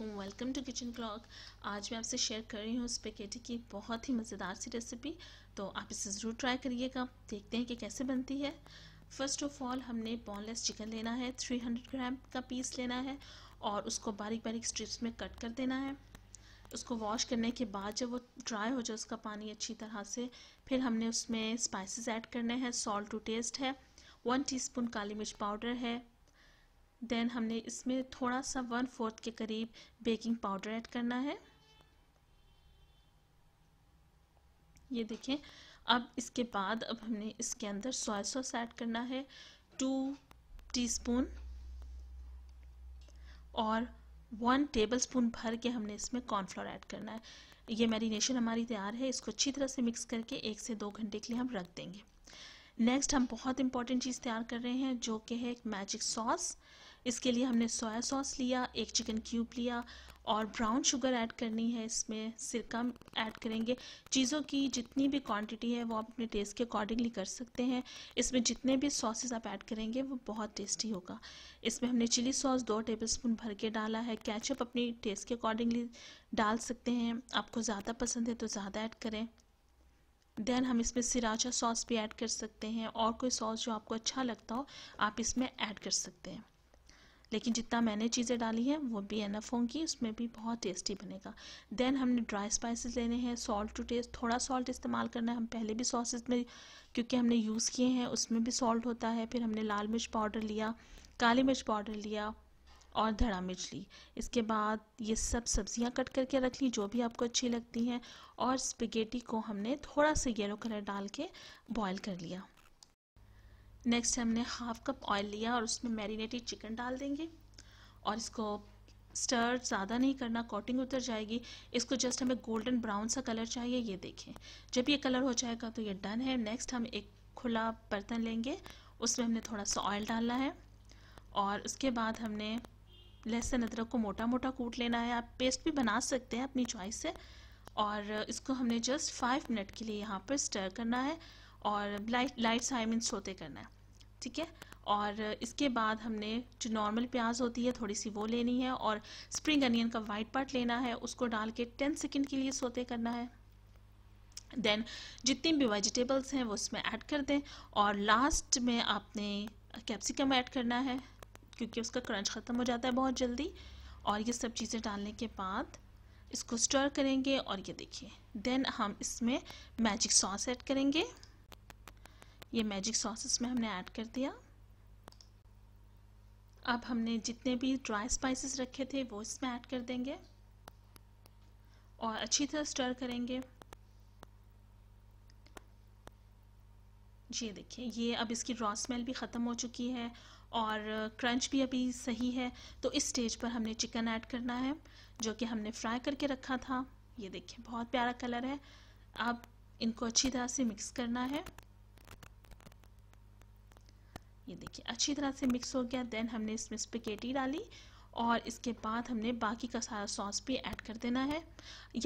अल्लाम welcome to kitchen clock आज मैं आपसे शेयर कर रही हूँ स्पेकेटी की बहुत ही मज़ेदार सी रेसिपी तो आप इसे ज़रूर ट्राई करिएगा देखते हैं कि कैसे बनती है फर्स्ट ऑफ ऑल हमने बोनलेस चिकन लेना है 300 ग्राम का पीस लेना है और उसको बारीक बारीक स्ट्रिप्स में कट कर देना है उसको वॉश करने के बाद जब वो ड्राई हो जाए उसका पानी अच्छी तरह से फिर हमने उसमें स्पाइसिस ऐड करने हैं सॉल्ट टू टेस्ट है वन टी काली मिर्च पाउडर है देन हमने इसमें थोड़ा सा वन फोर्थ के करीब बेकिंग पाउडर ऐड करना है ये देखें अब इसके बाद अब हमने इसके अंदर सोया सॉस ऐड करना है टू टीस्पून और वन टेबल स्पून भर के हमने इसमें कॉर्नफ्लोर ऐड करना है ये मैरिनेशन हमारी तैयार है इसको अच्छी तरह से मिक्स करके एक से दो घंटे के लिए हम रख देंगे नेक्स्ट हम बहुत इंपॉर्टेंट चीज़ तैयार कर रहे हैं जो कि है एक मैजिक सॉस इसके लिए हमने सोया सॉस लिया एक चिकन क्यूब लिया और ब्राउन शुगर ऐड करनी है इसमें सिरका ऐड करेंगे चीज़ों की जितनी भी क्वांटिटी है वो आप अपने टेस्ट के अकॉर्डिंगली कर सकते हैं इसमें जितने भी सॉसेस आप ऐड करेंगे वो बहुत टेस्टी होगा इसमें हमने चिली सॉस दो टेबल स्पून भर के डाला है कैचअप अपनी टेस्ट के अकॉर्डिंगली डाल सकते हैं आपको ज़्यादा पसंद है तो ज़्यादा ऐड करें देन हम इसमें सिराचा सॉस भी ऐड कर सकते हैं और कोई सॉस जो आपको अच्छा लगता हो आप इसमें ऐड कर सकते हैं लेकिन जितना मैंने चीज़ें डाली हैं वो भी एनफ होंगी उसमें भी बहुत टेस्टी बनेगा देन हमने ड्राई स्पाइसेस लेने हैं सॉल्ट टू टेस्ट थोड़ा सॉल्ट इस्तेमाल करना है हम पहले भी सॉसेस में क्योंकि हमने यूज़ किए हैं उसमें भी सॉल्ट होता है फिर हमने लाल मिर्च पाउडर लिया काली मिर्च पाउडर लिया और धड़ा मिर्च ली इसके बाद ये सब सब्जियां कट करके रख ली जो भी आपको अच्छी लगती हैं और स्पिगेटी को हमने थोड़ा सा येलो कलर डाल के बॉयल कर लिया नेक्स्ट हमने हाफ कप ऑयल लिया और उसमें मैरिनेटेड चिकन डाल देंगे और इसको स्टर ज़्यादा नहीं करना कोटिंग उतर जाएगी इसको जस्ट हमें गोल्डन ब्राउन सा कलर चाहिए ये देखें जब ये कलर हो जाएगा तो ये डन है नेक्स्ट हम एक खुला बर्तन लेंगे उसमें हमने थोड़ा सा ऑयल डालना है और उसके बाद हमने लहसुन अदरक को मोटा मोटा कूट लेना है आप पेस्ट भी बना सकते हैं अपनी चॉइस से और इसको हमने जस्ट फाइव मिनट के लिए यहाँ पर स्टर करना है और लाइट लाइट हाई सोते करना है ठीक है और इसके बाद हमने जो नॉर्मल प्याज होती है थोड़ी सी वो लेनी है और स्प्रिंग अनियन का वाइट पार्ट लेना है उसको डाल के टेन सेकेंड के लिए सोते करना है देन जितनी भी वेजिटेबल्स हैं वो उसमें ऐड कर दें और लास्ट में आपने कैप्सिकम ऐड करना है क्योंकि उसका क्रंच ख़त्म हो जाता है बहुत जल्दी और ये सब चीज़ें डालने के बाद इसको स्टर करेंगे और ये देखिए देन हम इसमें मैजिक सॉस ऐड करेंगे ये मैजिक सॉस इसमें हमने ऐड कर दिया अब हमने जितने भी ड्राई स्पाइसेस रखे थे वो इसमें ऐड कर देंगे और अच्छी तरह स्टर करेंगे जी देखिए ये अब इसकी रॉ स्मेल भी ख़त्म हो चुकी है और क्रंच भी अभी सही है तो इस स्टेज पर हमने चिकन ऐड करना है जो कि हमने फ्राई करके रखा था ये देखिए बहुत प्यारा कलर है आप इनको अच्छी तरह से मिक्स करना है ये देखिए अच्छी तरह से मिक्स हो गया देन हमने इसमें स्पिकेटी डाली और इसके बाद हमने बाकी का सारा सॉस भी ऐड कर देना है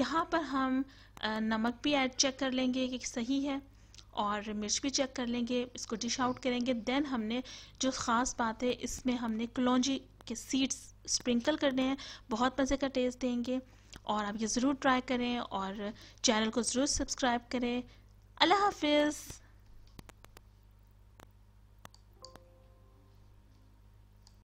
यहाँ पर हम नमक भी ऐड चेक कर लेंगे कि सही है और मिर्च भी चेक कर लेंगे इसको डिश आउट करेंगे देन हमने जो ख़ास बात है इसमें हमने कलौजी के सीड्स स्प्रिंकल करने हैं बहुत मज़े का टेस्ट देंगे और आप ये ज़रूर ट्राई करें और चैनल को ज़रूर सब्सक्राइब करें अल्लाह हाफिज़